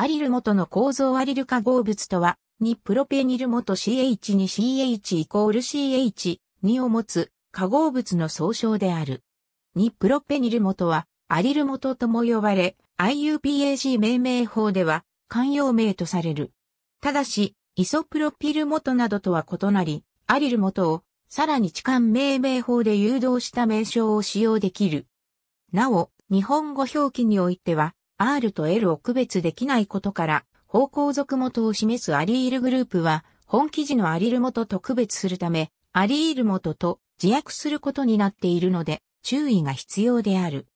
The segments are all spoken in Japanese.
アリル元の構造アリル化合物とは、ニプロペニル元 CH 2 CH イコール CH 2を持つ化合物の総称である。ニプロペニル元は、アリル元とも呼ばれ、IUPAC 命名法では、慣用名とされる。ただし、イソプロピル元などとは異なり、アリル元を、さらに置換命名法で誘導した名称を使用できる。なお、日本語表記においては、R と L を区別できないことから、方向属元を示すアリールグループは、本記事のアリル元と区別するため、アリール元と自訳することになっているので、注意が必要である。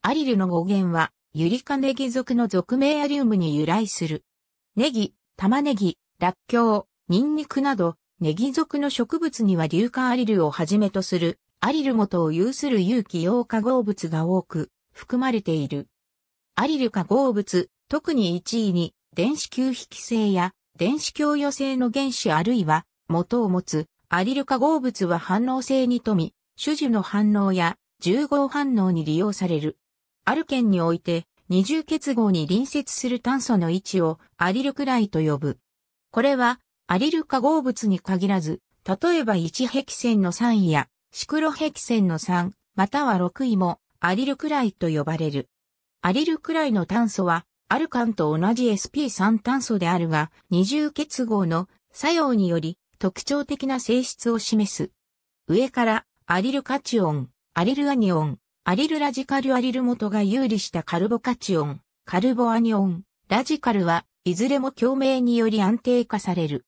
アリルの語源は、ユリカネギ属の属名アリウムに由来する。ネギ、玉ねぎ、ラッキョウ、ニンニクなど、ネギ属の植物には硫化アリルをはじめとする、アリル元を有する有機溶化合物が多く、含まれている。アリル化合物、特に1位に電子吸引性や電子供与性の原子あるいは元を持つアリル化合物は反応性に富み、種樹の反応や重合反応に利用される。ある県において二重結合に隣接する炭素の位置をアリルくらいと呼ぶ。これはアリル化合物に限らず、例えば1ヘキセンの3位やシクロヘキセンの3または6位もアリルくらいと呼ばれる。アリルくらいの炭素は、アルカンと同じ SP3 炭素であるが、二重結合の作用により特徴的な性質を示す。上からアリルカチオン、アリルアニオン、アリルラジカルアリル元が有利したカルボカチオン、カルボアニオン、ラジカルはいずれも共鳴により安定化される。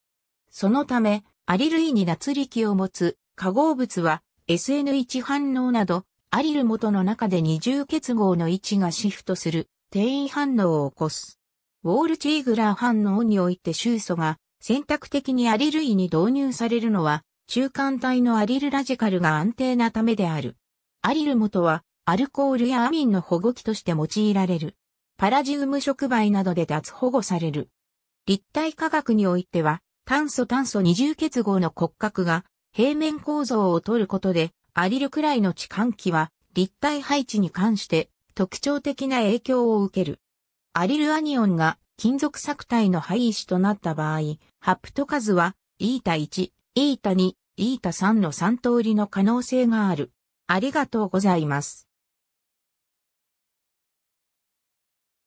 そのため、アリルイに脱力を持つ化合物は SN1 反応などアリル元の中で二重結合の位置がシフトする定位反応を起こす。ウォールチーグラー反応において臭素が選択的にアリル位に導入されるのは中間体のアリルラジカルが安定なためである。アリル元はアルコールやアミンの保護器として用いられる。パラジウム触媒などで脱保護される。立体化学においては炭素炭素二重結合の骨格が平面構造を取ることでアリルくらいの置換器は立体配置に関して特徴的な影響を受ける。アリルアニオンが金属錯体の配子となった場合、ハプト数はタ1 η2、タ3の3通りの可能性がある。ありがとうございます。